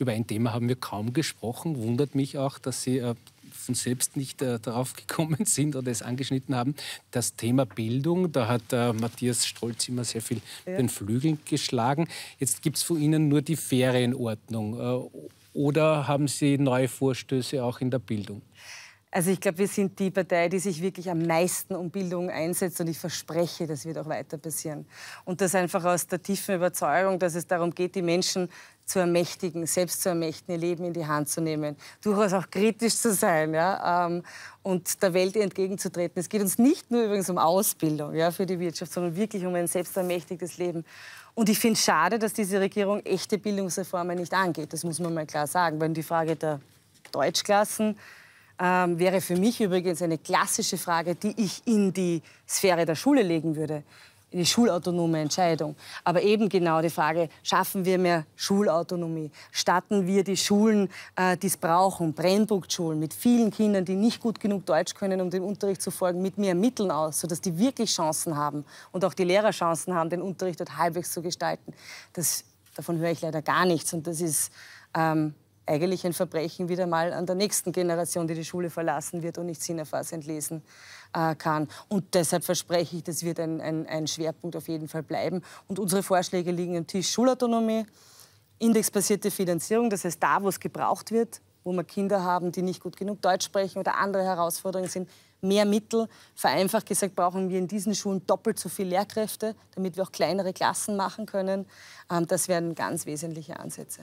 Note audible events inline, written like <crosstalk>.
über ein Thema haben wir kaum gesprochen. Wundert mich auch, dass Sie äh, von selbst nicht äh, darauf <laughs> gekommen sind oder es angeschnitten haben. Das Thema Bildung, da hat äh, Matthias Strolz immer sehr viel ja. den Flügeln geschlagen. Jetzt gibt es von Ihnen nur die Ferienordnung. Äh, oder haben Sie neue Vorstöße auch in der Bildung? Also ich glaube, wir sind die Partei, die sich wirklich am meisten um Bildung einsetzt und ich verspreche, das wird auch weiter passieren. Und das einfach aus der tiefen Überzeugung, dass es darum geht, die Menschen zu ermächtigen, selbst zu ermächtigen, ihr Leben in die Hand zu nehmen, durchaus auch kritisch zu sein ja, ähm, und der Welt entgegenzutreten. Es geht uns nicht nur übrigens um Ausbildung ja, für die Wirtschaft, sondern wirklich um ein selbstermächtigtes Leben. Und ich finde es schade, dass diese Regierung echte Bildungsreformen nicht angeht. Das muss man mal klar sagen. Weil die Frage der Deutschklassen ähm, wäre für mich übrigens eine klassische Frage, die ich in die Sphäre der Schule legen würde eine schulautonome Entscheidung. Aber eben genau die Frage, schaffen wir mehr Schulautonomie? Statten wir die Schulen, äh, die es brauchen, Brennpunktschulen mit vielen Kindern, die nicht gut genug Deutsch können, um dem Unterricht zu folgen, mit mehr Mitteln aus, sodass die wirklich Chancen haben und auch die Lehrer Chancen haben, den Unterricht dort halbwegs zu gestalten. Das, davon höre ich leider gar nichts und das ist... Ähm, eigentlich ein Verbrechen wieder mal an der nächsten Generation, die die Schule verlassen wird und nicht sinnerfassend lesen äh, kann. Und deshalb verspreche ich, das wird ein, ein, ein Schwerpunkt auf jeden Fall bleiben. Und unsere Vorschläge liegen am Tisch Schulautonomie, indexbasierte Finanzierung, das heißt da, wo es gebraucht wird, wo wir Kinder haben, die nicht gut genug Deutsch sprechen oder andere Herausforderungen sind, mehr Mittel. Vereinfacht gesagt brauchen wir in diesen Schulen doppelt so viele Lehrkräfte, damit wir auch kleinere Klassen machen können. Ähm, das wären ganz wesentliche Ansätze.